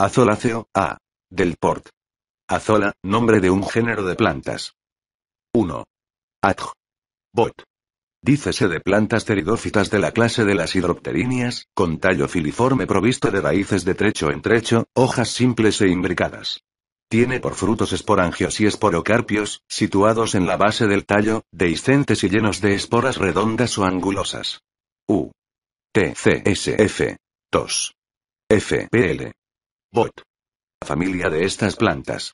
Azoláceo, A. Del Port. Azola, nombre de un género de plantas. 1. Adj. Bot. Dícese de plantas teridófitas de la clase de las hidropteríneas, con tallo filiforme provisto de raíces de trecho en trecho, hojas simples e imbricadas. Tiene por frutos esporangios y esporocarpios, situados en la base del tallo, dehiscentes y llenos de esporas redondas o angulosas. U. TCSF. 2. FPL. Bot. La familia de estas plantas.